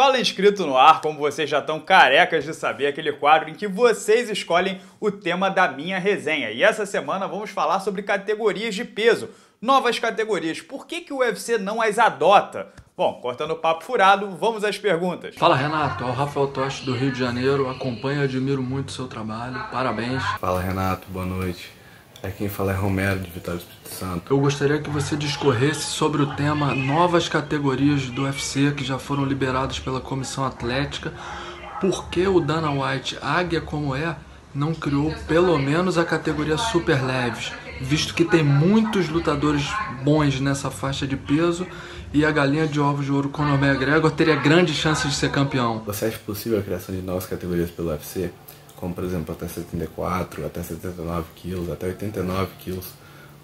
Fala Inscrito no Ar, como vocês já estão carecas de saber, aquele quadro em que vocês escolhem o tema da minha resenha. E essa semana vamos falar sobre categorias de peso, novas categorias. Por que, que o UFC não as adota? Bom, cortando o papo furado, vamos às perguntas. Fala Renato, é o Rafael Toste do Rio de Janeiro, acompanho e admiro muito o seu trabalho, parabéns. Fala Renato, boa noite. É quem fala é Romero de Vitória Espírito Santo. Eu gostaria que você discorresse sobre o tema novas categorias do UFC que já foram liberadas pela Comissão Atlética. Por que o Dana White, águia como é, não criou pelo menos a categoria super leves, visto que tem muitos lutadores bons nessa faixa de peso e a galinha de ovos de ouro Conor McGregor teria grandes chances de ser campeão. Você acha possível a criação de novas categorias pelo UFC? como por exemplo até 74, até 79 quilos, até 89 quilos.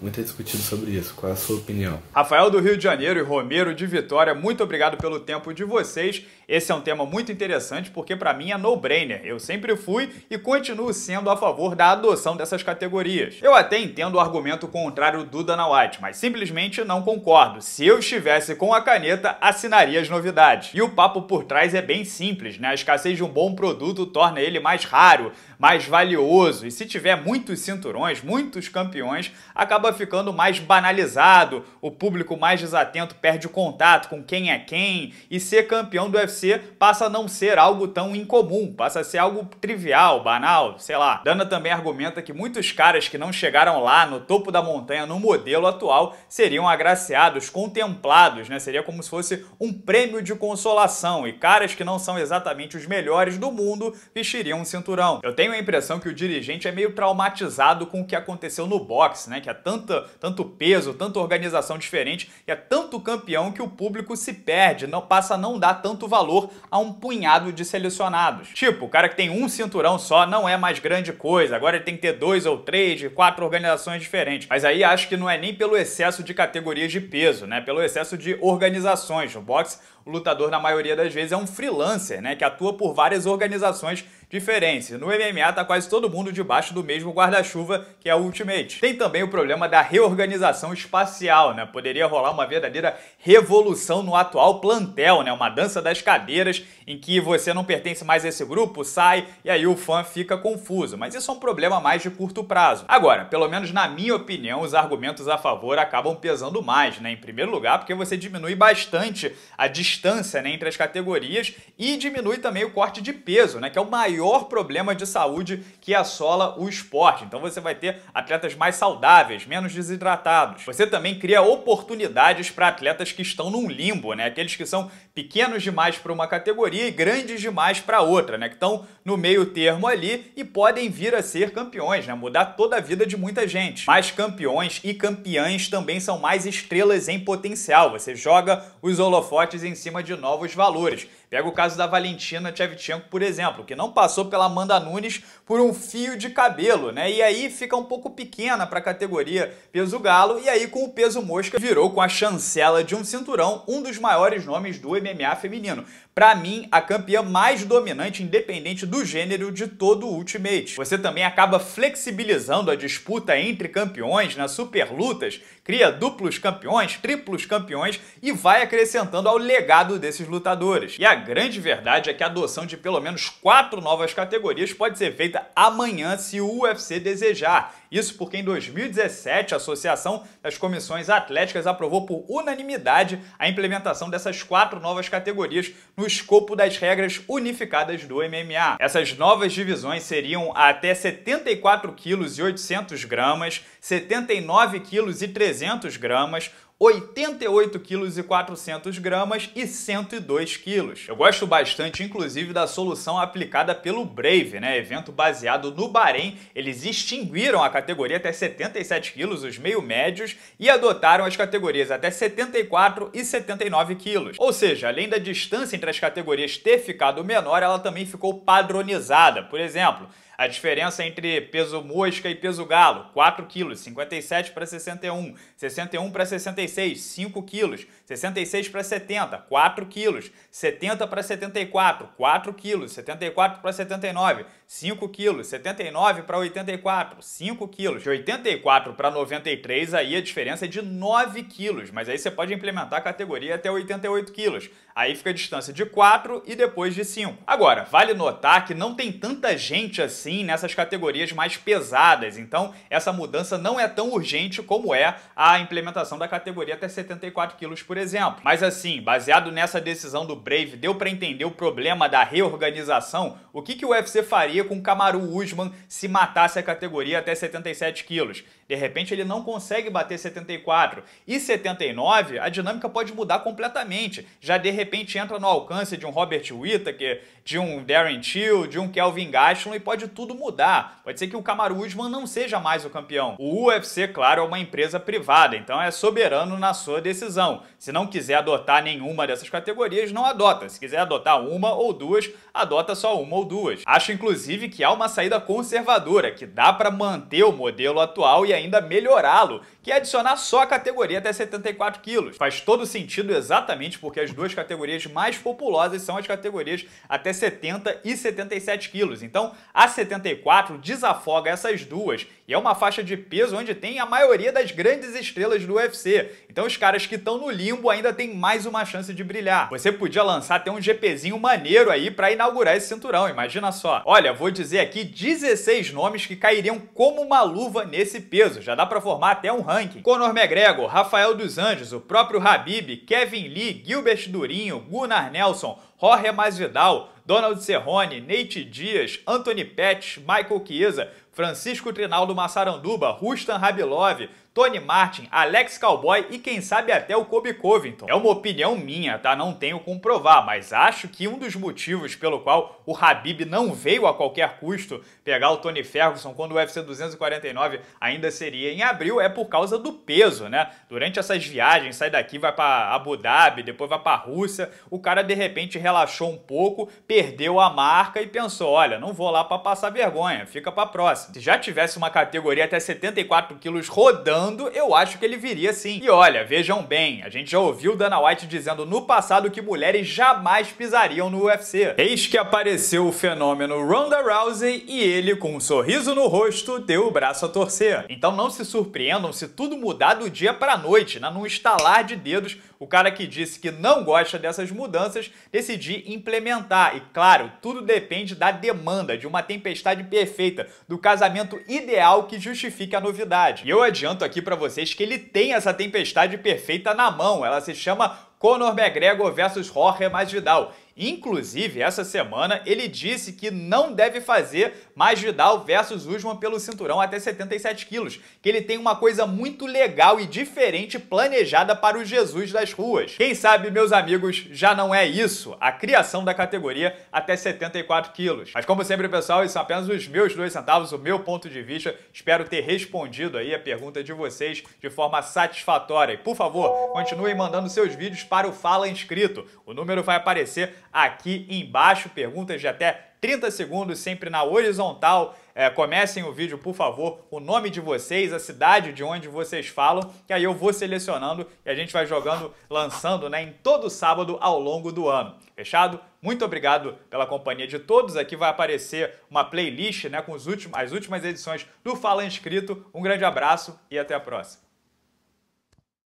Muito é discutido sobre isso. Qual é a sua opinião? Rafael do Rio de Janeiro e Romero de Vitória, muito obrigado pelo tempo de vocês esse é um tema muito interessante porque para mim é no-brainer. Eu sempre fui e continuo sendo a favor da adoção dessas categorias. Eu até entendo o argumento contrário do Dana White, mas simplesmente não concordo. Se eu estivesse com a caneta, assinaria as novidades. E o papo por trás é bem simples, né? A escassez de um bom produto torna ele mais raro, mais valioso e se tiver muitos cinturões, muitos campeões, acaba ficando mais banalizado. O público mais desatento perde o contato com quem é quem e ser campeão do UFC acontecer passa a não ser algo tão incomum, passa a ser algo trivial, banal, sei lá. Dana também argumenta que muitos caras que não chegaram lá no topo da montanha no modelo atual seriam agraciados, contemplados, né? Seria como se fosse um prêmio de consolação e caras que não são exatamente os melhores do mundo vestiriam um cinturão. Eu tenho a impressão que o dirigente é meio traumatizado com o que aconteceu no boxe, né? Que é tanta, tanto peso, tanta organização diferente e é tanto campeão que o público se perde, não passa a não dar tanto valor valor a um punhado de selecionados. Tipo, o cara que tem um cinturão só não é mais grande coisa, agora ele tem que ter dois ou três de quatro organizações diferentes. Mas aí acho que não é nem pelo excesso de categorias de peso, né? Pelo excesso de organizações. No boxe, o lutador, na maioria das vezes, é um freelancer, né? Que atua por várias organizações diferença. No MMA tá quase todo mundo debaixo do mesmo guarda-chuva que é o Ultimate. Tem também o problema da reorganização espacial, né? Poderia rolar uma verdadeira revolução no atual plantel, né? Uma dança das cadeiras em que você não pertence mais a esse grupo, sai e aí o fã fica confuso. Mas isso é um problema mais de curto prazo. Agora, pelo menos na minha opinião, os argumentos a favor acabam pesando mais, né? Em primeiro lugar, porque você diminui bastante a distância né, entre as categorias e diminui também o corte de peso, né? Que é o maior maior problema de saúde que assola o esporte. Então você vai ter atletas mais saudáveis, menos desidratados. Você também cria oportunidades para atletas que estão num limbo, né? Aqueles que são pequenos demais para uma categoria e grandes demais para outra, né? Que estão no meio termo ali e podem vir a ser campeões, né? Mudar toda a vida de muita gente. Mas campeões e campeãs também são mais estrelas em potencial. Você joga os holofotes em cima de novos valores. Pega o caso da Valentina Tchevchenko, por exemplo, que não passou pela Amanda Nunes por um fio de cabelo, né? E aí fica um pouco pequena para a categoria peso galo, e aí com o peso mosca virou com a chancela de um cinturão um dos maiores nomes do MMA feminino. Para mim, a campeã mais dominante, independente do gênero, de todo o Ultimate. Você também acaba flexibilizando a disputa entre campeões nas né? superlutas, cria duplos campeões, triplos campeões e vai acrescentando ao legado desses lutadores. E a grande verdade é que a adoção de pelo menos quatro novas categorias pode ser feita amanhã se o UFC desejar. Isso porque em 2017 a Associação das Comissões Atléticas aprovou por unanimidade a implementação dessas quatro novas categorias no escopo das regras unificadas do MMA. Essas novas divisões seriam até 74 kg e 800 gramas, 79 kg e 300 gramas, 88 kg e 400 gramas e 102 kg. Eu gosto bastante, inclusive, da solução aplicada pelo Brave, né? Evento baseado no Bahrein, eles extinguiram a categoria até 77 kg, os meio médios, e adotaram as categorias até 74 e 79 kg. Ou seja, além da distância entre as categorias ter ficado menor, ela também ficou padronizada. Por exemplo, a diferença entre peso mosca e peso galo, 4 kg, 57 para 61, 61 para 65 66, 5 quilos. 66 para 70, 4 quilos. 70 para 74, 4 quilos. 74 para 79, 5 quilos. 79 para 84, 5 quilos. De 84 para 93, aí a diferença é de 9 quilos. Mas aí você pode implementar a categoria até 88 quilos. Aí fica a distância de 4 e depois de 5. Agora, vale notar que não tem tanta gente assim nessas categorias mais pesadas. Então, essa mudança não é tão urgente como é a implementação da categoria categoria até 74 quilos, por exemplo. Mas assim, baseado nessa decisão do Brave, deu para entender o problema da reorganização? O que, que o UFC faria com o Kamaru Usman se matasse a categoria até 77 quilos? De repente ele não consegue bater 74. E 79, a dinâmica pode mudar completamente. Já de repente entra no alcance de um Robert Whittaker, de um Darren Till, de um Kelvin Gastelum e pode tudo mudar. Pode ser que o Kamaru Usman não seja mais o campeão. O UFC, claro, é uma empresa privada, então é soberano pensando na sua decisão. Se não quiser adotar nenhuma dessas categorias, não adota. Se quiser adotar uma ou duas, adota só uma ou duas. Acho inclusive que há uma saída conservadora, que dá para manter o modelo atual e ainda melhorá-lo, que é adicionar só a categoria até 74 quilos. Faz todo sentido exatamente porque as duas categorias mais populosas são as categorias até 70 e 77 quilos. Então, a 74 desafoga essas duas e é uma faixa de peso onde tem a maioria das grandes estrelas do UFC. Então os caras que estão no limbo ainda têm mais uma chance de brilhar. Você podia lançar até um GPzinho maneiro aí para inaugurar esse cinturão, imagina só. Olha, vou dizer aqui 16 nomes que cairiam como uma luva nesse peso, já dá para formar até um ranking. Conor McGregor, Rafael dos Anjos, o próprio Habib, Kevin Lee, Gilbert Durinho, Gunnar Nelson, Jorge Masvidal, Donald Cerrone, Nate Dias, Anthony Pettis, Michael Chiesa, Francisco Trinaldo Massaranduba, Rustan Rabilov, Tony Martin, Alex Cowboy e quem sabe até o Kobe Covington. É uma opinião minha, tá? Não tenho como provar, mas acho que um dos motivos pelo qual o Habib não veio a qualquer custo pegar o Tony Ferguson quando o UFC 249 ainda seria em abril é por causa do peso, né? Durante essas viagens, sai daqui, vai para Abu Dhabi, depois vai para Rússia, o cara de repente relaxou um pouco, perdeu a marca e pensou, olha, não vou lá para passar vergonha, fica para próxima. Se já tivesse uma categoria até 74 quilos rodando, eu acho que ele viria sim. E olha, vejam bem, a gente já ouviu Dana White dizendo no passado que mulheres jamais pisariam no UFC. Eis que apareceu o fenômeno Ronda Rousey e ele, com um sorriso no rosto, deu o braço a torcer. Então não se surpreendam se tudo mudar do dia pra noite, né? num estalar de dedos, o cara que disse que não gosta dessas mudanças decidir implementar. E claro, tudo depende da demanda, de uma tempestade perfeita, do casamento ideal que justifique a novidade. E eu adianto aqui para vocês que ele tem essa tempestade perfeita na mão, ela se chama Conor McGregor versus Jorge Masvidal. Inclusive, essa semana ele disse que não deve fazer Masvidal versus Usman pelo cinturão até 77 quilos, que ele tem uma coisa muito legal e diferente planejada para o Jesus das ruas. Quem sabe, meus amigos, já não é isso, a criação da categoria até 74 quilos. Mas como sempre, pessoal, isso são é apenas os meus dois centavos, o meu ponto de vista. Espero ter respondido aí a pergunta de vocês de forma satisfatória. E por favor, continuem mandando seus vídeos para o Fala Inscrito. O número vai aparecer aqui embaixo, perguntas de até 30 segundos sempre na horizontal. É, comecem o vídeo, por favor, o nome de vocês, a cidade de onde vocês falam, que aí eu vou selecionando e a gente vai jogando, lançando né, em todo sábado ao longo do ano. Fechado? Muito obrigado pela companhia de todos. Aqui vai aparecer uma playlist né, com os últimos, as últimas edições do Fala Inscrito. Um grande abraço e até a próxima.